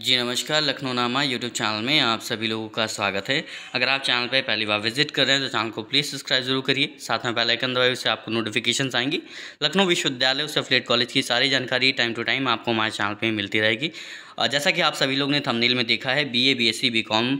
जी नमस्कार लखनऊ नामा YouTube channel में आप सभी लोगों का स्वागत है अगर आप चैनल पर पहली बार विजिट कर रहे हैं तो चैनल को प्लीज़ सब्सक्राइब जरूर करिए साथ में बेल आइकन दबाए उससे आपको नोटिफिकेशन आएंगी लखनऊ विश्वविद्यालय उससे फ्लेट कॉलेज की सारी जानकारी टाइम टू टाइम आपको हमारे चैनल पर मिलती रहेगी जैसा कि आप सभी लोग ने थमनील में देखा है B A B S C B com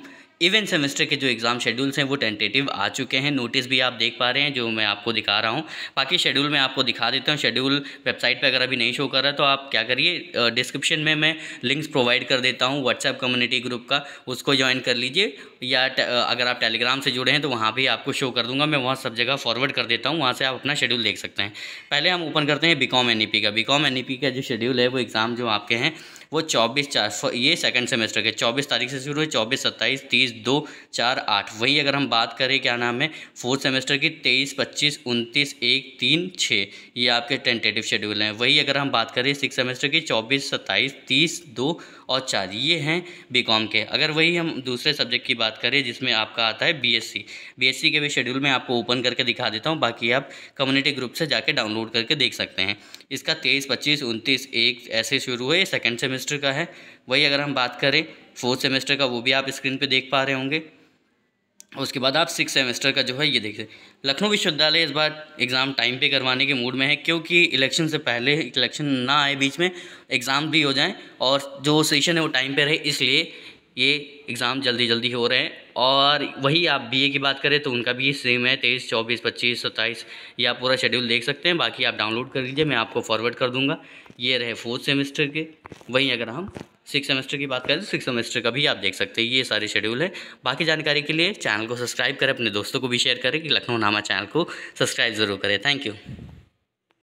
even semester के जो एग्ज़ाम शेड्यूल्स हैं वो टेंटेटिव आ चुके हैं नोटिस भी आप देख पा रहे हैं जो मैं आपको दिखा रहा हूँ बाकी शेड्यूल मैं आपको दिखा देता हूँ शेड्यूल वेबसाइट पर अगर अभी नहीं शो कर रहा है तो आप क्या करिए डिस्क्रिप्शन में मैं लिंक्स प्रोवाइड कर देता हूँ व्हाट्सएप कम्युनिटी ग्रुप का उसको ज्वाइन कर लीजिए या अगर आप टेलीग्राम से जुड़े हैं तो वहाँ भी आपको शो कर दूंगा मैं वहाँ सब जगह फॉरवर्ड कर देता हूँ वहाँ से आप अपना शेड्यूल देख सकते हैं पहले हम ओपन करते हैं बीकॉम कॉम e का बी कॉम e का जो शेड्यूल है वो एग्ज़ाम जो आपके हैं वो चौबीस चार ये सेकेंड सेमेस्टर के चौबीस तारीख से शुरू है चौबीस सत्ताईस तीस दो चार आठ वहीं अगर हम बात करें क्या नाम है फोर्थ सेमेस्टर की तेईस पच्चीस उनतीस एक तीन छः ये आपके टेंटेटिव शेड्यूल हैं वहीं अगर हम बात करें सिक्स सेमेस्टर की चौबीस सत्ताईस तीस दो और चार ये हैं बी के अगर वही हम दूसरे सब्जेक्ट की बात करें जिसमें आपका आता है बी एस के भी शेड्यूल में आपको ओपन करके दिखा देता हूँ बाकी आप कम्युनिटी ग्रुप से जाके डाउनलोड करके देख सकते हैं इसका तेईस पच्चीस उनतीस एक ऐसे शुरू है सेकेंड सेमेस्टर सेमेस्टर का है वही अगर हम बात करें फोर्थ सेमेस्टर का वो भी आप स्क्रीन पे देख पा रहे होंगे उसके बाद आप सिक्स सेमेस्टर का जो है ये देख सकते लखनऊ विश्वविद्यालय इस बार एग्ज़ाम टाइम पे करवाने के मूड में है क्योंकि इलेक्शन से पहले इलेक्शन ना आए बीच में एग्ज़ाम भी हो जाए और जो सेशन है वो टाइम पे रहे इसलिए ये एग्ज़ाम जल्दी जल्दी हो रहे हैं और वही आप बीए की बात करें तो उनका भी सेम है तेईस चौबीस पच्चीस सत्ताईस ये आप पूरा शेड्यूल देख सकते हैं बाकी आप डाउनलोड कर लीजिए मैं आपको फॉरवर्ड कर दूंगा ये रहे फोर्थ सेमेस्टर के वहीं अगर हम सिक्स सेमेस्टर की बात करें तो सिक्स सेमेस्टर का भी आप देख सकते हैं ये सारे शेड्यूल है बाकी जानकारी के लिए चैनल को सब्सक्राइब करें अपने दोस्तों को भी शेयर करें कि लखनऊ नामा चैनल को सब्सक्राइब ज़रूर करें थैंक यू